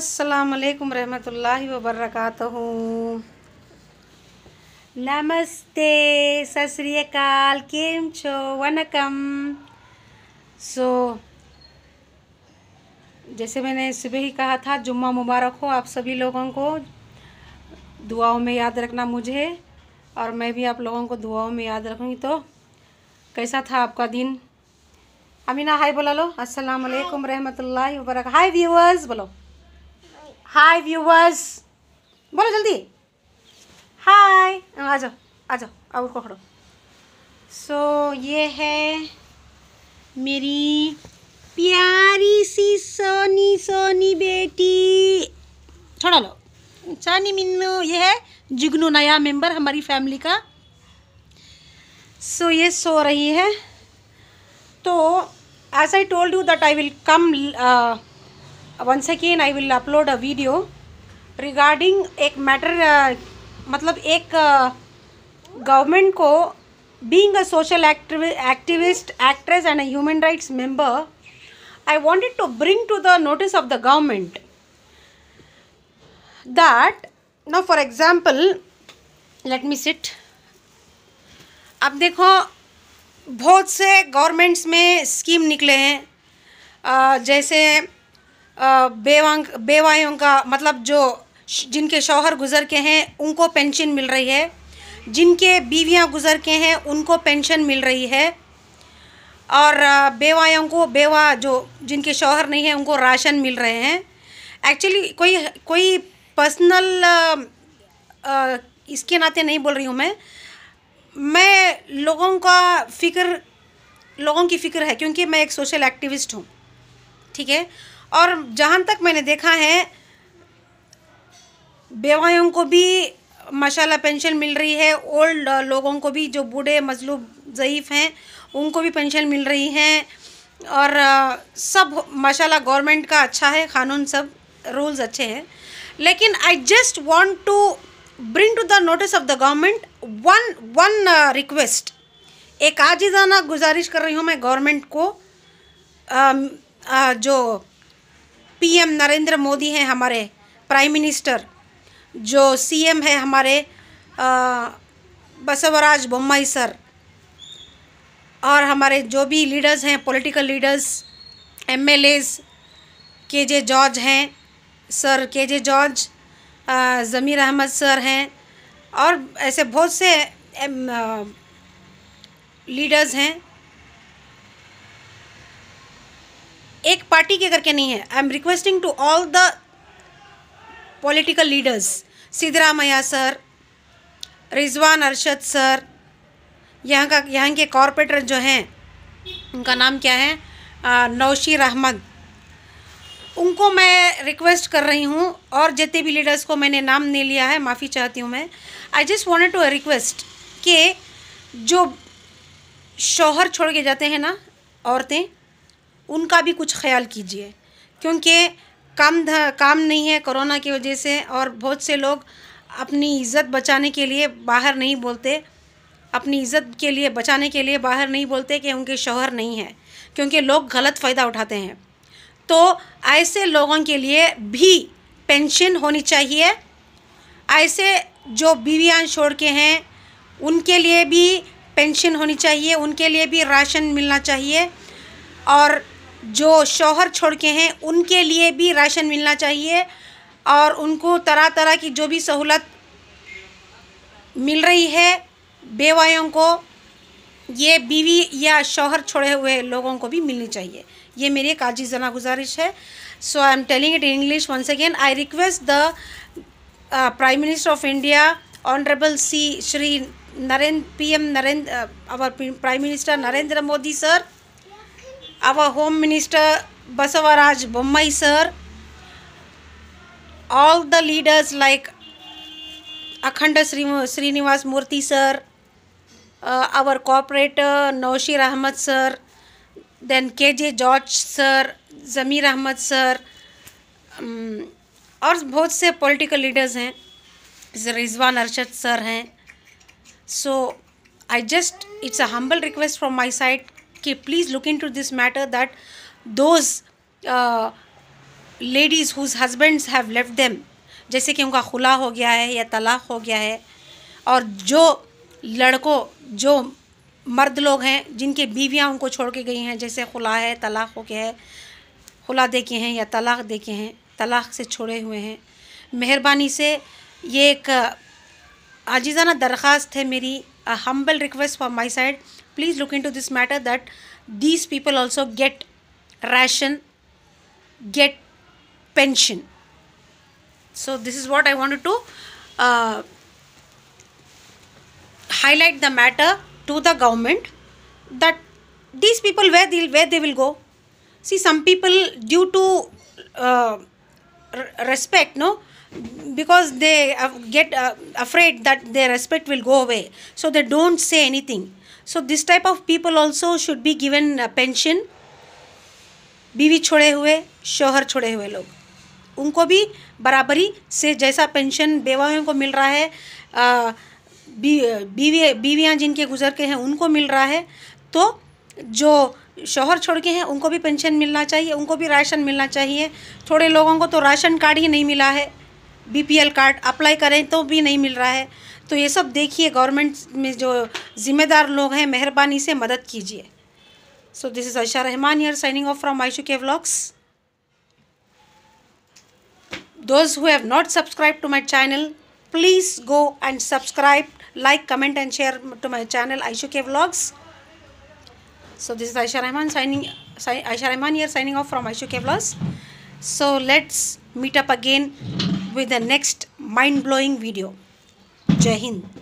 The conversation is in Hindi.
अस्सलाम रहमतुल्लाहि व बरकातहू नमस्ते सत केम छो वनकम सो जैसे मैंने सुबह ही कहा था जुम्मा मुबारक हो आप सभी लोगों को दुआओं में याद रखना मुझे और मैं भी आप लोगों को दुआओं में याद रखूँगी तो कैसा था आपका दिन अमीना हाय बोला लो अस्सलाम वालेकुम रहमतुल्लाहि व हाय व्यूअर्स बोलो हाय व्यूवर्स बोलो जल्दी हाय आ जाओ आ जाओ अब उसको खड़ो सो so, ये है मेरी प्यारी सी सोनी सोनी बेटी छोड़ा लो सोनी मिन्नू ये है जुगनू नया मेंबर हमारी फैमिली का सो so, ये सो रही है तो as I told you that I will come once again I will upload a video regarding एक matter मतलब एक government को being a social activist, actress and a human rights member, I wanted to bring to the notice of the government that now for example, let me sit. अब देखो बहुत से गवर्नमेंट्स में स्कीम निकले हैं जैसे बेवांग बेवाइयों का मतलब जो जिनके शौहर गुज़र के हैं उनको पेंशन मिल रही है जिनके बीवियां गुज़र के हैं उनको पेंशन मिल रही है और बेवाइयों को बेवा जो जिनके शौहर नहीं हैं उनको राशन मिल रहे हैं एक्चुअली कोई कोई पर्सनल इसके नाते नहीं बोल रही हूँ मैं मैं लोगों का फ़िक्र लोगों की फ़िक्र है क्योंकि मैं एक सोशल एक्टिविस्ट हूँ ठीक है और जहाँ तक मैंने देखा है बेवाओं को भी माशाल्लाह पेंशन मिल रही है ओल्ड लोगों को भी जो बूढ़े मजलूब ज़यीफ़ हैं उनको भी पेंशन मिल रही है और सब माशाल्लाह गवर्नमेंट का अच्छा है कानून सब रूल्स अच्छे हैं लेकिन I just want to bring to the notice of the government one one request एक आजिजाना गुजारिश कर रही हूँ मैं गवर्नमेंट को आ, आ, जो पीएम नरेंद्र मोदी हैं हमारे प्राइम मिनिस्टर जो सीएम है हमारे बसवराज बोम्मई सर और हमारे जो भी लीडर्स हैं political leaders M L As K J George हैं sir K J George Zameer Ahmed sir हैं और ऐसे बहुत से लीडर्स हैं एक पार्टी के करके नहीं है I am requesting to all the political leaders मैया सर रिजवान अरशद सर यहाँ का यहाँ के कॉरपोरेटर जो हैं उनका नाम क्या है नौशीर अहमद उनको मैं रिक्वेस्ट कर रही हूँ और जितने भी लीडर्स को मैंने नाम नहीं लिया है माफ़ी चाहती हूँ मैं I just want to request कि जो शोहर छोड़ के जाते हैं ना औरतें उनका भी कुछ ख्याल कीजिए क्योंकि काम काम नहीं है कोरोना की वजह से और बहुत से लोग अपनी इज़्ज़त बचाने के लिए बाहर नहीं बोलते अपनी इज़्ज़त के लिए बचाने के लिए बाहर नहीं बोलते कि उनके शोहर नहीं है क्योंकि लोग गलत फ़ायदा उठाते हैं तो ऐसे लोगों के लिए भी पेंशन होनी चाहिए ऐसे जो बीवियाँ छोड़ के हैं उनके लिए भी पेंशन होनी चाहिए उनके लिए भी राशन मिलना चाहिए और जो शौहर छोड़ के हैं उनके लिए भी राशन मिलना चाहिए और उनको तरह तरह की जो भी सहूलत मिल रही है बेवायों को ये बीवी या शौहर छोड़े हुए लोगों को भी मिलनी चाहिए ये मेरी एक जना गुजारिश है so I am telling it in English once again I request the prime minister of India honourable C Shri Narendra PM Narendra our prime minister Narendra Modi sir our Home Minister Basavaraj Bommai sir, all the leaders like Akhanda Srinivas Murthy sir, uh, our cooperator Naushir rahmat sir, then KJ George sir, Zamir ahmed sir, um, और बहुत से पॉलिटिकल लीडर्स हैं जैसे रिजवान अरशद सर हैं so I just it's a humble request from my side कि please look into this matter that those ladies whose husbands have left them जैसे कि उनका खुला हो गया है या तलाक हो गया है और जो लड़कों जो मर्द लोग हैं जिनके बीवियाँ उनको छोड़ के गई हैं जैसे खुला है तलाक हो गया है खुला देखे हैं या तलाक देखे हैं तलाक से छोड़े हुए हैं मेहरबानी से ये एक uh, आजीज़ाना दरख्वास्त है मेरी a humble request from my side please look into this matter that these people also get ration get pension so this is what i wanted to uh, highlight the matter to the government that these people where they where they will go see some people due to uh, respect no because they get uh, afraid that their respect will go away so they don't say anything so this type of people also should be given a pension बीवी छोड़े हुए शोहर छोड़े हुए लोग उनको भी बराबरी से जैसा पेंशन बेवाओं को मिल रहा है आ, बी बीवी बीवियाँ जिनके गुजर के हैं उनको मिल रहा है तो जो शोहर छोड़ के हैं उनको भी पेंशन मिलना चाहिए उनको भी राशन मिलना चाहिए थोड़े लोगों को तो राशन कार्ड ही नहीं मिला है बीपीएल कार्ड अप्लाई करें तो भी नहीं मिल रहा है तो ये सब देखिए गवर्नमेंट में जो जिम्मेदार लोग हैं मेहरबानी से मदद कीजिए सो this is Ayesha Rahman your signing off from Aishu K vlogs those who have not subscribe to my channel please go and subscribe like comment and share to my channel Aishu K vlogs so this is Ayesha Rahman signing Ayesha Rahman your signing off from Aishu K vlogs so let's meet up again with the next mind blowing video. Jai Hind.